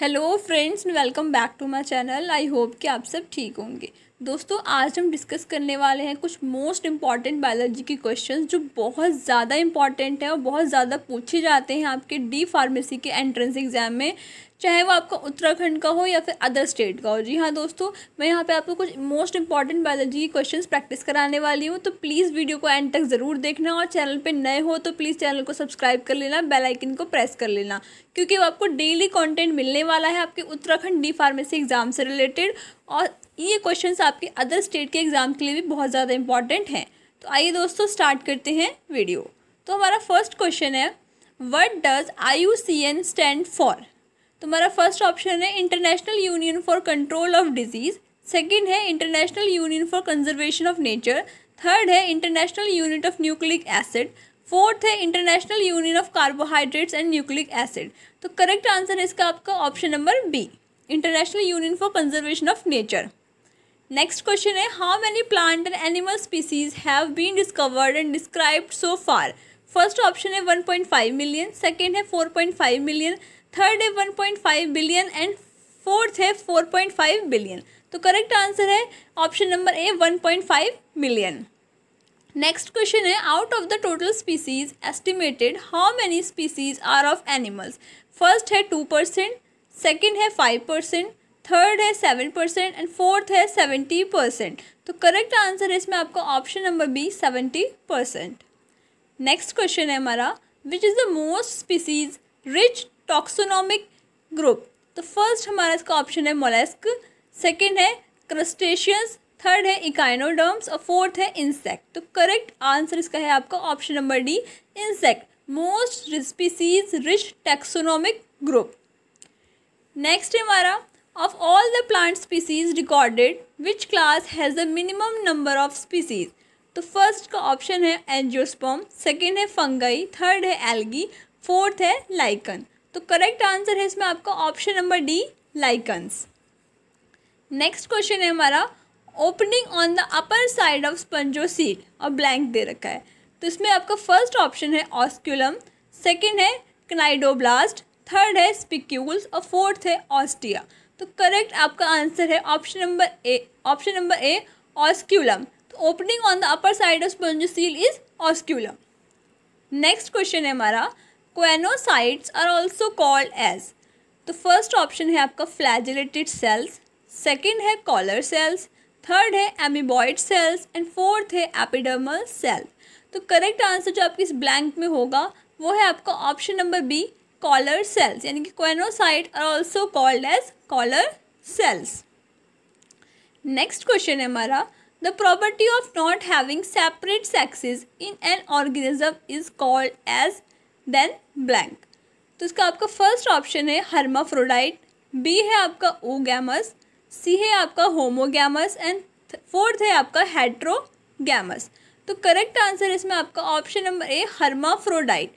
Hello friends welcome back to my channel I hope कि आप सब ठीक होंगे दोस्तों आज हम डिस्कस करने वाले हैं कुछ मोस्ट इम्पॉर्टेंट बायोलॉजी के क्वेश्चंस जो बहुत ज़्यादा इंपॉर्टेंट है और बहुत ज़्यादा पूछे जाते हैं आपके डी फार्मेसी के एंट्रेंस एग्ज़ाम में चाहे वो आपका उत्तराखंड का हो या फिर अदर स्टेट का हो जी हाँ दोस्तों मैं यहाँ पे आपको कुछ मोस्ट इंपॉर्टेंट बायोलॉजी के क्वेश्चन प्रैक्टिस कराने वाली हूँ तो प्लीज़ वीडियो को एंड तक ज़रूर देखना और चैनल पर नए हो तो प्लीज़ चैनल को सब्सक्राइब कर लेना बेलाइकिन को प्रेस कर लेना क्योंकि वो आपको डेली कॉन्टेंट मिलने वाला है आपके उत्तराखंड डी फार्मेसी एग्ज़ाम से रिलेटेड और ये क्वेश्चन आपके अदर स्टेट के एग्ज़ाम के लिए भी बहुत ज़्यादा इंपॉर्टेंट हैं तो आइए दोस्तों स्टार्ट करते हैं वीडियो तो हमारा फर्स्ट क्वेश्चन है what does I U C N stand for तुम्हारा फर्स्ट ऑप्शन है international union for control of disease second है international union for conservation of nature third है international unit of nucleic acid fourth है international union of carbohydrates and nucleic acid तो correct answer है इसका आपका option number B international union for conservation of nature next question है how many plant and animal species have been discovered and described so far first option है 1.5 million second है 4.5 million third है one point five billion and fourth है four point five billion तो correct answer है option number A one point five million next question है out of the total species estimated how many species are of animals first है two percent second है five percent third है seven percent and fourth है seventy percent तो correct answer है इसमें आपका option number B seventy percent next question है हमारा which is the most species rich taxonomic group तो फर्स्ट हमारा इसका ऑप्शन है मोलेस्क सेकेंड है क्रस्टेशियंस थर्ड है इकाइनोडर्म्स और फोर्थ है इंसेक्ट तो करेक्ट आंसर इसका है आपका option number D insect most species rich taxonomic group next है हमारा of all the plant species recorded which class has a minimum number of species तो फर्स्ट का ऑप्शन है एनजियोस्पॉम सेकेंड है फंगई थर्ड है एल्गी फोर्थ है lichen तो correct answer है इसमें आपका option number D lichens next question है हमारा opening on the upper side of sponge cell और ब्लैंक दे रखा है तो इसमें आपका फर्स्ट ऑप्शन है ऑस्क्यूलम सेकेंड है क्नाइडोब्लास्ट थर्ड है स्पिक्यूल्स और फोर्थ है ऑस्टिया तो करेक्ट आपका आंसर है option number A option number A osculum तो opening on the upper side of sponge cell is osculum next question है हमारा choanocytes are also called as तो फर्स्ट ऑप्शन है आपका फ्लैजिलेटेड सेल्स सेकेंड है collar cells third है amoeboid cells and fourth है epidermal cell तो correct answer जो आपके इस ब्लैंक में होगा वो है आपका option number B collar cells यानी कि choanocyte are also called as collar cells next question है हमारा the property of not having separate sexes in an organism is called as then blank तो इसका आपका फर्स्ट ऑप्शन है hermaphrodite B है आपका ओगैमस सी है आपका होमोगैमस एंड फोर्थ है आपका हेट्रोगैमस तो करेक्ट आंसर इसमें आपका ऑप्शन नंबर ए हर्माफ्रोडाइट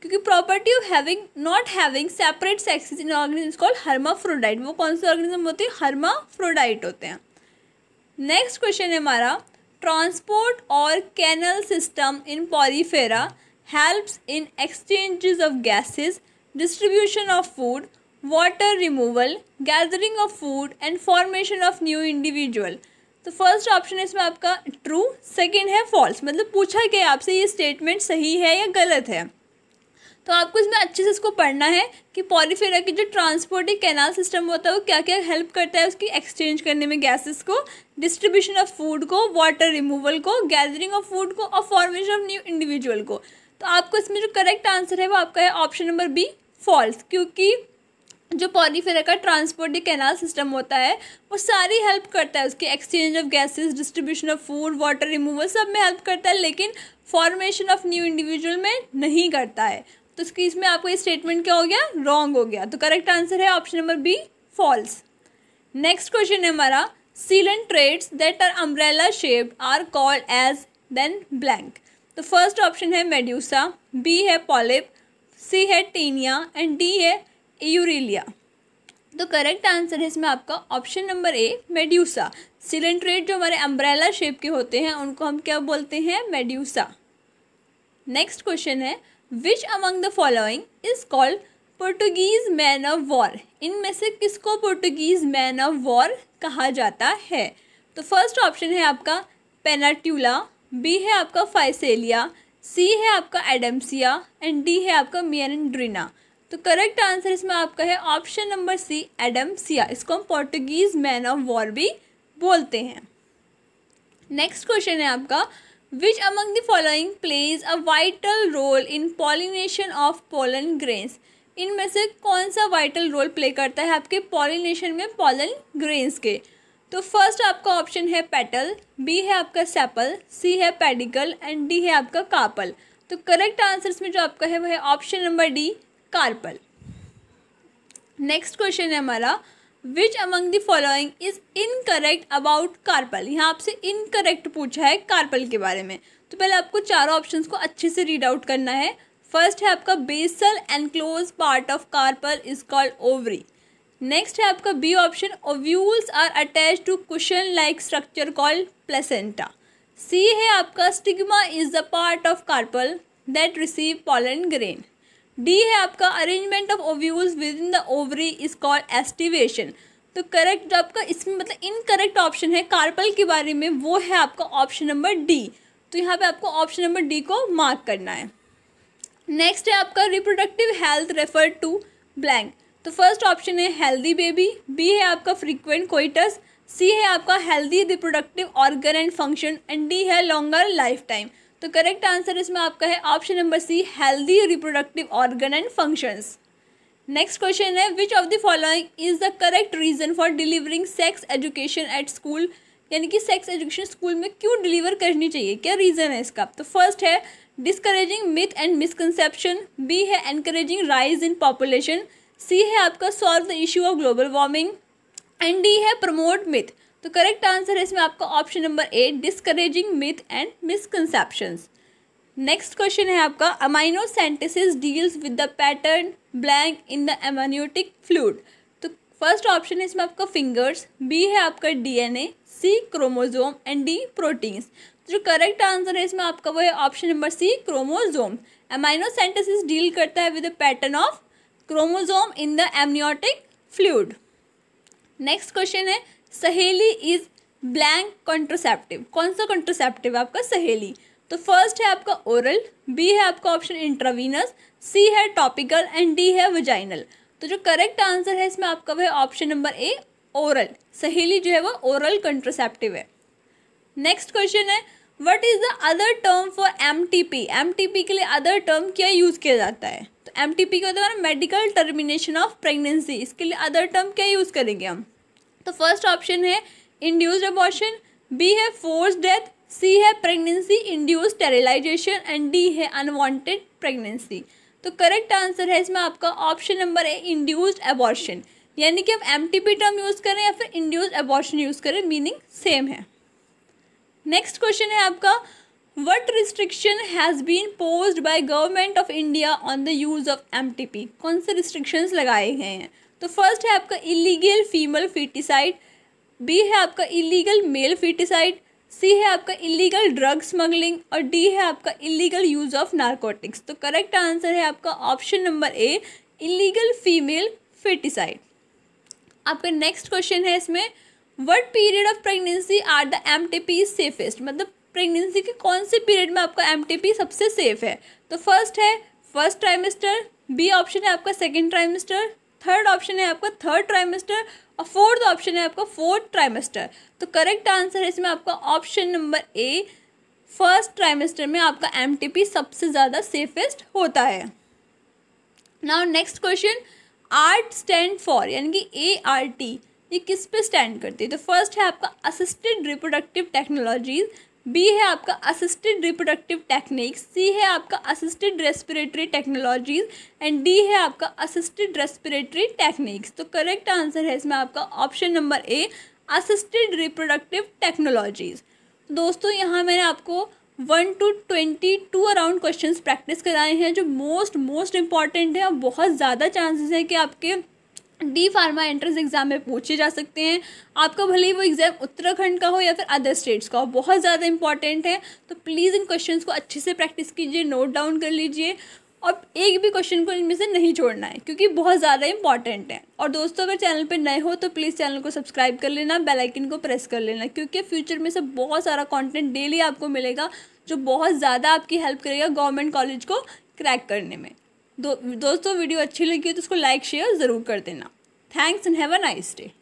क्योंकि property of having not having separate sexes in organism called hermaphrodite वो कौन से ऑर्गेनिज्म होते हैं हर्माफ्रोडाइट होते हैं नेक्स्ट क्वेश्चन है हमारा ट्रांसपोर्ट और canal system in Porifera helps in exchanges of gases, distribution of food, water removal, gathering of food and formation of new individual. तो फर्स्ट ऑप्शन इसमें आपका ट्रू सेकंड है फॉल्स मतलब पूछा गया आपसे ये स्टेटमेंट सही है या गलत है तो आपको इसमें अच्छे से इसको पढ़ना है कि पॉलीफेरा की जो ट्रांसपोर्टिंग कैनाल सिस्टम होता है वो क्या क्या हेल्प करता है उसकी एक्सचेंज करने में गैसेस को डिस्ट्रीब्यूशन ऑफ फूड को वाटर रिमूवल को गैदरिंग ऑफ फूड को और फॉर्मेशन ऑफ न्यू इंडिविजुअल को तो आपको इसमें जो करेक्ट आंसर है वो आपका है ऑप्शन नंबर बी फॉल्स क्योंकि जो पॉलीफेरा का ट्रांसपोर्ट या कैनाल सिस्टम होता है वो सारी हेल्प करता है उसके exchange of gases distribution of food water removal सब में हेल्प करता है लेकिन फॉर्मेशन ऑफ न्यू इंडिविजुअल में नहीं करता है तो इसकी इसमें आपको ये स्टेटमेंट क्या हो गया रॉन्ग हो गया तो करेक्ट आंसर है option number B false next question है हमारा coelenterates that are umbrella shaped are called as then blank तो फर्स्ट ऑप्शन है मेड्यूसा बी है पॉलिप सी है टीनिया एंड डी है यूरिलिया तो करेक्ट आंसर है इसमें आपका option number A medusa coelenterate जो हमारे अम्ब्रेला शेप के होते हैं उनको हम क्या बोलते हैं मेड्यूसा नेक्स्ट क्वेश्चन है which among the following is called Portuguese man of war इनमें से किसको पोर्टुगीज मैन ऑफ वॉर कहा जाता है तो फर्स्ट ऑप्शन है आपका पेनाट्यूला बी है आपका फाइसेलिया सी है आपका एडम्सिया एंड डी है आपका मियरड्रिना तो करेक्ट आंसर इसमें आपका है ऑप्शन नंबर सी एडम्सिया इसको हम पोर्टुगीज मैन ऑफ वॉर भी बोलते हैं नेक्स्ट क्वेश्चन है आपका which among the following plays a vital role in pollination of pollen grains इनमें से कौन सा वाइटल रोल प्ले करता है आपके पॉलिनेशन में पॉलन ग्रेन्स के तो फर्स्ट आपका ऑप्शन है पेटल बी है आपका सेपल सी है पेडिकल एंड डी है आपका कार्पल तो करेक्ट आंसर इसमें जो आपका है वह है option number D carpel next question है हमारा which among the following is incorrect about carpel यहाँ आपसे इनकरेक्ट पूछा है कार्पल के बारे में तो पहले आपको चारों ऑप्शन को अच्छे से रीड आउट करना है फर्स्ट है आपका basal enclose part of carpel is called ovary next है आपका B option ovules are attach to cushion like structure called placenta C है आपका stigma is the part of carpel that receive pollen grain D है आपका arrangement of ovules within the ovary is called aestivation तो correct जो आपका इसमें मतलब incorrect option है कार्पल के बारे में वो है आपका ऑप्शन नंबर डी तो यहाँ पे आपको ऑप्शन नंबर डी को मार्क करना है नेक्स्ट है आपका reproductive health refer to blank तो फर्स्ट ऑप्शन है हेल्दी बेबी बी है आपका फ्रीक्वेंट कोइटस सी है आपका healthy reproductive organ and function and D है लॉन्गर लाइफ टाइम तो करेक्ट आंसर इसमें आपका है option number C healthy reproductive organ and functions next question है which of the following is the correct reason for delivering sex education at school यानी कि sex education school में क्यों deliver करनी चाहिए क्या रीज़न है इसका तो फर्स्ट है discouraging myth and misconception B है encouraging rise in population C है आपका solve the issue of global warming and D है प्रमोट मिथ तो करेक्ट आंसर है इसमें आपका option number A discouraging myth and misconception next question है आपका amino deals with the pattern blank in the amniotic fluid तो first option है इसमें आपका फिंगर्स बी है आपका DNA C chromosome and D proteins जो करेक्ट आंसर है इसमें आपका वो है option number C chromosome amino deal करता है with the pattern of chromosome in the amniotic fluid next question है सहेली इज ब्लैंक कॉन्ट्रोसेप्टिव कौन सा कॉन्ट्रोसेप्टिव आपका सहेली तो फर्स्ट है आपका ओरल बी है आपका ऑप्शन इंट्रावीनस सी है टॉपिकल एंड डी है वजाइनल तो जो करेक्ट आंसर है इसमें आपका वह ऑप्शन नंबर ए ओरल सहेली जो है वो ओरल कंट्रोसेप्टिव है नेक्स्ट क्वेश्चन है what is the other term for M T P M T P के लिए अदर टर्म क्या यूज़ किया जाता है तो एम टी पी का होता है मेडिकल टर्मिनेशन ऑफ प्रेगनेंसी इसके लिए अदर टर्म क्या यूज़ करेंगे हम तो फर्स्ट ऑप्शन है इंड्यूज अबॉर्शन बी है फोर्स डेथ सी है pregnancy induce sterilization and D है अनवॉन्टेड प्रेगनेंसी तो करेक्ट आंसर है इसमें आपका ऑप्शन नंबर है इंड्यूज अबॉर्शन यानी कि हम M T P term use करें या फिर इंड्यूज अबॉर्शन यूज़ करें मीनिंग सेम है नेक्स्ट क्वेश्चन है आपका what restriction has been pose by government of India on the use of M कौन से रिस्ट्रिक्शंस लगाए गए हैं तो फर्स्ट है आपका इलीगल फीमेल फिटिसाइड बी है आपका इलीगल मेल फिटिसाइड सी है आपका इलीगल ड्रग स्मगलिंग और डी है आपका इलीगल यूज़ ऑफ नारकोटिक्स तो करेक्ट आंसर है आपका option number A illegal female feticide आपका नेक्स्ट क्वेश्चन है इसमें what period of pregnancy are the M T P safest मतलब प्रेगनेंसी के कौन से पीरियड में आपका एम टी पी सबसे सेफ है तो फर्स्ट है फर्स्ट ट्राइमेस्टर बी ऑप्शन है आपका सेकेंड ट्राइमेस्टर थर्ड ऑप्शन है आपका थर्ड ट्राइमेस्टर और फोर्थ ऑप्शन है आपका फोर्थ ट्राइमेस्टर तो करेक्ट आंसर है इसमें आपका option number A first trimester में आपका एम टी पी सबसे ज़्यादा सेफेस्ट होता है now next question ART stand for यानी कि ए आर टी ये किस पे स्टैंड करती है तो फर्स्ट है आपका असिस्टेड रिप्रोडक्टिव टेक्नोलॉजीज बी है आपका असिस्टेड रिप्रोडक्टिव टेक्निक सी है आपका assisted respiratory technologies and D है आपका असिस्टेड रेस्पिरेटरी टेक्निक्स तो करेक्ट आंसर है इसमें आपका option number A assisted reproductive technologies दोस्तों यहाँ मैंने आपको one two twenty two around question practice कराए हैं जो मोस्ट मोस्ट इंपॉर्टेंट है और बहुत ज़्यादा चांसेस है कि आपके डी फार्मा एंट्रेंस एग्ज़ाम में पूछे जा सकते हैं आपका भले ही वो एग्ज़ाम उत्तराखंड का हो या फिर अदर स्टेट्स का हो बहुत ज़्यादा इंपॉर्टेंट है तो प्लीज़ इन क्वेश्चन को अच्छे से प्रैक्टिस कीजिए नोट डाउन कर लीजिए और एक भी क्वेश्चन को इनमें से नहीं छोड़ना है क्योंकि बहुत ज़्यादा इंपॉर्टेंट है और दोस्तों अगर चैनल पर नए हो तो प्लीज़ चैनल को सब्सक्राइब कर लेना बेलाइकिन को प्रेस कर लेना क्योंकि फ्यूचर में से बहुत सारा कॉन्टेंट डेली आपको मिलेगा जो बहुत ज़्यादा आपकी हेल्प करेगा गवर्नमेंट कॉलेज को क्रैक करने में दो, दोस्तों वीडियो अच्छी लगी हो तो उसको लाइक शेयर ज़रूर कर देना thanks and have a nice day